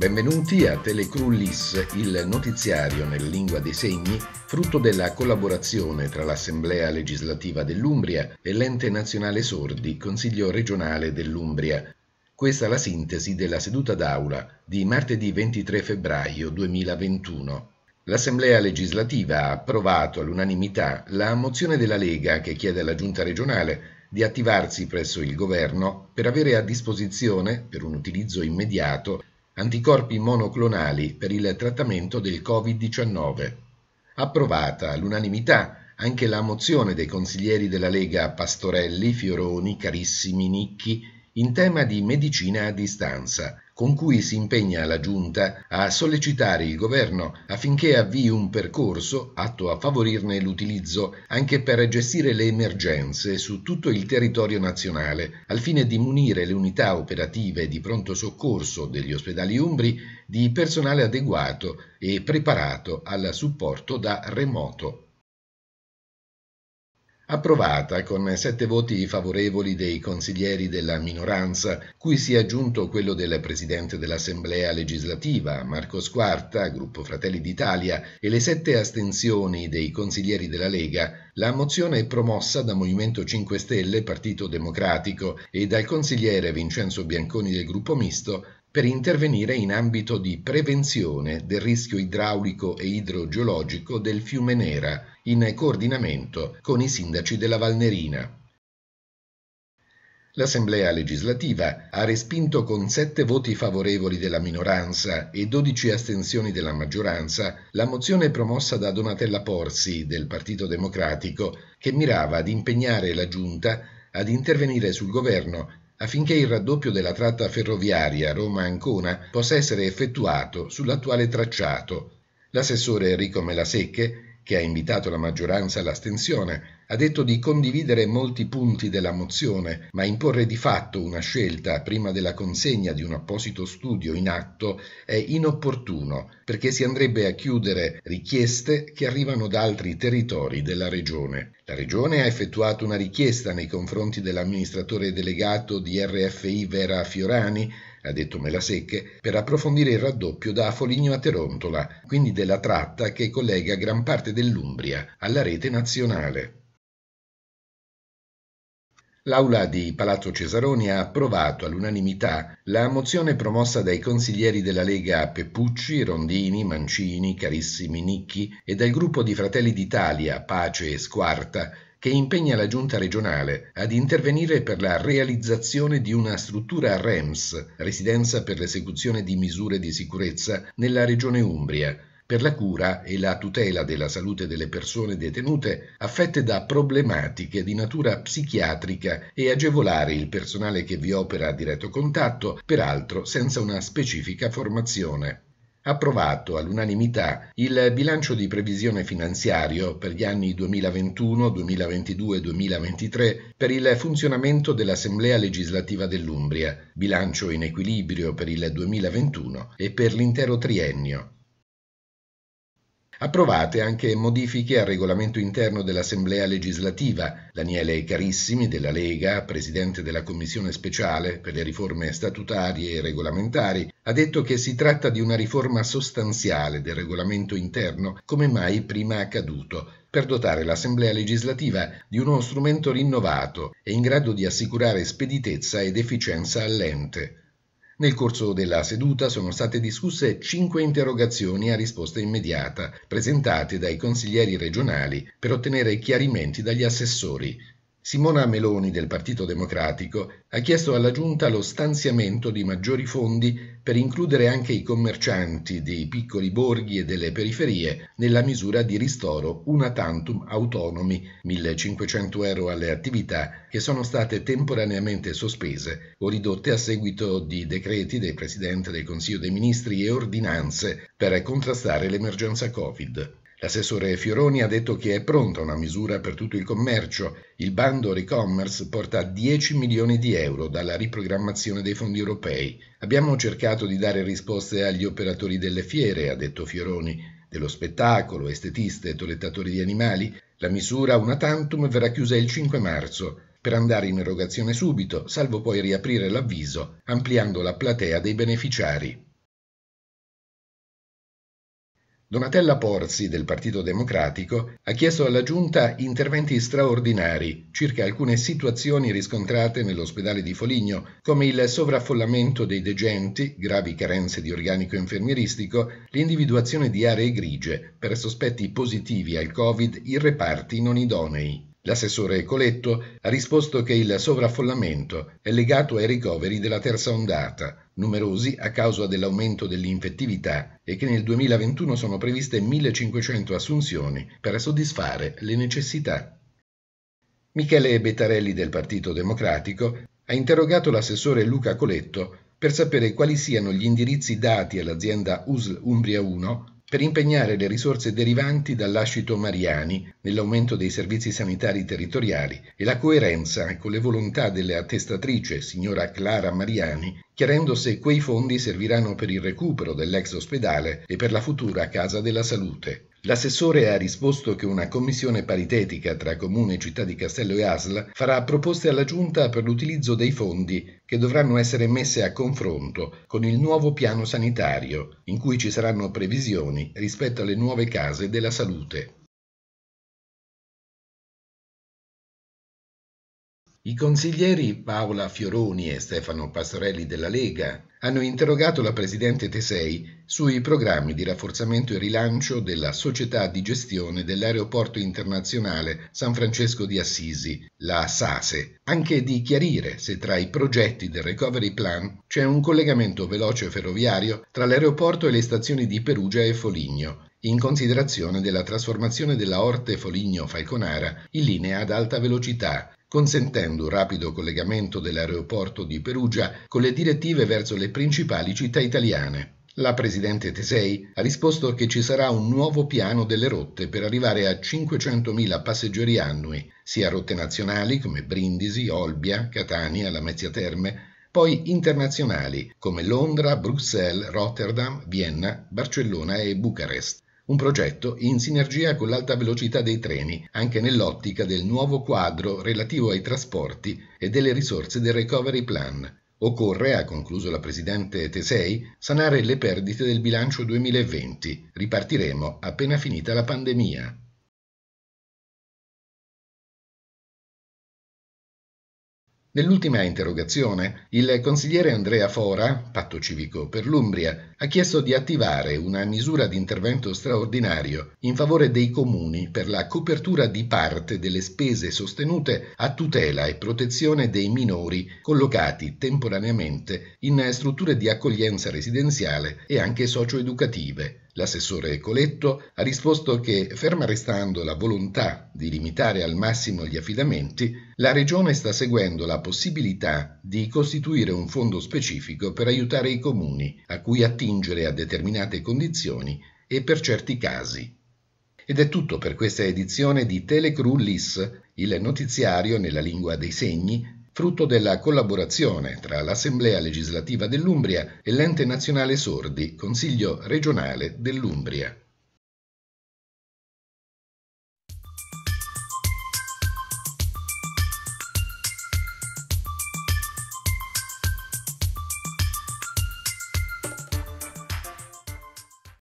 Benvenuti a Telecrullis, il notiziario nella lingua dei segni, frutto della collaborazione tra l'Assemblea legislativa dell'Umbria e l'Ente Nazionale Sordi, Consiglio regionale dell'Umbria. Questa è la sintesi della seduta d'aula di martedì 23 febbraio 2021. L'Assemblea legislativa ha approvato all'unanimità la mozione della Lega che chiede alla Giunta regionale di attivarsi presso il Governo per avere a disposizione, per un utilizzo immediato, anticorpi monoclonali per il trattamento del Covid-19. Approvata all'unanimità anche la mozione dei consiglieri della Lega Pastorelli, Fioroni, Carissimi, Nicchi in tema di medicina a distanza, con cui si impegna la Giunta a sollecitare il Governo affinché avvii un percorso atto a favorirne l'utilizzo anche per gestire le emergenze su tutto il territorio nazionale, al fine di munire le unità operative di pronto soccorso degli ospedali umbri di personale adeguato e preparato al supporto da remoto approvata con sette voti favorevoli dei consiglieri della minoranza, cui si è aggiunto quello del presidente dell'Assemblea legislativa, Marco Squarta, gruppo Fratelli d'Italia, e le sette astensioni dei consiglieri della Lega, la mozione è promossa da Movimento 5 Stelle, Partito Democratico e dal consigliere Vincenzo Bianconi del gruppo misto per intervenire in ambito di prevenzione del rischio idraulico e idrogeologico del fiume Nera in coordinamento con i sindaci della Valnerina. L'Assemblea legislativa ha respinto con sette voti favorevoli della minoranza e dodici astensioni della maggioranza la mozione promossa da Donatella Porsi del Partito Democratico che mirava ad impegnare la Giunta ad intervenire sul governo affinché il raddoppio della tratta ferroviaria Roma-Ancona possa essere effettuato sull'attuale tracciato. L'assessore Enrico Melasecche che ha invitato la maggioranza all'astensione, ha detto di condividere molti punti della mozione, ma imporre di fatto una scelta prima della consegna di un apposito studio in atto è inopportuno, perché si andrebbe a chiudere richieste che arrivano da altri territori della Regione. La Regione ha effettuato una richiesta nei confronti dell'amministratore delegato di RFI Vera Fiorani ha detto Melasecche, per approfondire il raddoppio da Foligno a Terontola, quindi della tratta che collega gran parte dell'Umbria alla rete nazionale. L'Aula di Palazzo Cesaroni ha approvato all'unanimità la mozione promossa dai consiglieri della Lega Peppucci, Rondini, Mancini, Carissimi Nicchi e dal gruppo di Fratelli d'Italia, Pace e Squarta, che impegna la giunta regionale ad intervenire per la realizzazione di una struttura REMS, residenza per l'esecuzione di misure di sicurezza nella regione Umbria, per la cura e la tutela della salute delle persone detenute affette da problematiche di natura psichiatrica e agevolare il personale che vi opera a diretto contatto, peraltro senza una specifica formazione approvato all'unanimità il bilancio di previsione finanziario per gli anni 2021, 2022 e 2023 per il funzionamento dell'Assemblea legislativa dell'Umbria, bilancio in equilibrio per il 2021 e per l'intero triennio Approvate anche modifiche al regolamento interno dell'Assemblea legislativa. Daniele Carissimi della Lega, presidente della Commissione speciale per le riforme statutarie e regolamentari, ha detto che si tratta di una riforma sostanziale del regolamento interno come mai prima accaduto per dotare l'Assemblea legislativa di uno strumento rinnovato e in grado di assicurare speditezza ed efficienza all'ente. Nel corso della seduta sono state discusse cinque interrogazioni a risposta immediata presentate dai consiglieri regionali per ottenere chiarimenti dagli assessori Simona Meloni del Partito Democratico ha chiesto alla Giunta lo stanziamento di maggiori fondi per includere anche i commercianti dei piccoli borghi e delle periferie nella misura di ristoro una tantum autonomi, 1500 euro alle attività che sono state temporaneamente sospese o ridotte a seguito di decreti del Presidente del Consiglio dei Ministri e ordinanze per contrastare l'emergenza Covid. L'assessore Fioroni ha detto che è pronta una misura per tutto il commercio. Il bando e-commerce porta 10 milioni di euro dalla riprogrammazione dei fondi europei. Abbiamo cercato di dare risposte agli operatori delle fiere, ha detto Fioroni, dello spettacolo, estetiste, e tolettatori di animali. La misura una tantum verrà chiusa il 5 marzo per andare in erogazione subito, salvo poi riaprire l'avviso, ampliando la platea dei beneficiari. Donatella Porzi del Partito Democratico ha chiesto alla Giunta interventi straordinari circa alcune situazioni riscontrate nell'ospedale di Foligno, come il sovraffollamento dei degenti, gravi carenze di organico infermieristico, l'individuazione di aree grigie per sospetti positivi al Covid in reparti non idonei. L'assessore Coletto ha risposto che il sovraffollamento è legato ai ricoveri della terza ondata, numerosi a causa dell'aumento dell'infettività e che nel 2021 sono previste 1500 assunzioni per soddisfare le necessità. Michele Bettarelli del Partito Democratico ha interrogato l'assessore Luca Coletto per sapere quali siano gli indirizzi dati all'azienda USL Umbria 1 per impegnare le risorse derivanti dall'ascito Mariani nell'aumento dei servizi sanitari territoriali e la coerenza con le volontà della testatrice, signora Clara Mariani, chiarendo se quei fondi serviranno per il recupero dell'ex ospedale e per la futura Casa della Salute. L'assessore ha risposto che una commissione paritetica tra Comune, Città di Castello e ASL farà proposte alla Giunta per l'utilizzo dei fondi che dovranno essere messe a confronto con il nuovo piano sanitario, in cui ci saranno previsioni rispetto alle nuove case della salute. I consiglieri Paola Fioroni e Stefano Pastorelli della Lega hanno interrogato la Presidente Tesei sui programmi di rafforzamento e rilancio della società di gestione dell'aeroporto internazionale San Francesco di Assisi, la SASE, anche di chiarire se tra i progetti del Recovery Plan c'è un collegamento veloce ferroviario tra l'aeroporto e le stazioni di Perugia e Foligno, in considerazione della trasformazione della Orte Foligno Falconara in linea ad alta velocità consentendo un rapido collegamento dell'aeroporto di Perugia con le direttive verso le principali città italiane. La Presidente Tesei ha risposto che ci sarà un nuovo piano delle rotte per arrivare a 500.000 passeggeri annui, sia rotte nazionali come Brindisi, Olbia, Catania, Lamezia Terme, poi internazionali come Londra, Bruxelles, Rotterdam, Vienna, Barcellona e Bucarest un progetto in sinergia con l'alta velocità dei treni, anche nell'ottica del nuovo quadro relativo ai trasporti e delle risorse del Recovery Plan. Occorre, ha concluso la Presidente Tesei, sanare le perdite del bilancio 2020. Ripartiremo appena finita la pandemia. Nell'ultima interrogazione, il consigliere Andrea Fora, patto civico per l'Umbria, ha chiesto di attivare una misura di intervento straordinario in favore dei comuni per la copertura di parte delle spese sostenute a tutela e protezione dei minori collocati temporaneamente in strutture di accoglienza residenziale e anche socioeducative. L'assessore Coletto ha risposto che, ferma restando la volontà di limitare al massimo gli affidamenti, la Regione sta seguendo la possibilità di costituire un fondo specifico per aiutare i comuni a cui attingere a determinate condizioni e per certi casi. Ed è tutto per questa edizione di Telecrew LIS, il notiziario nella lingua dei segni frutto della collaborazione tra l'Assemblea legislativa dell'Umbria e l'ente nazionale sordi, Consiglio regionale dell'Umbria.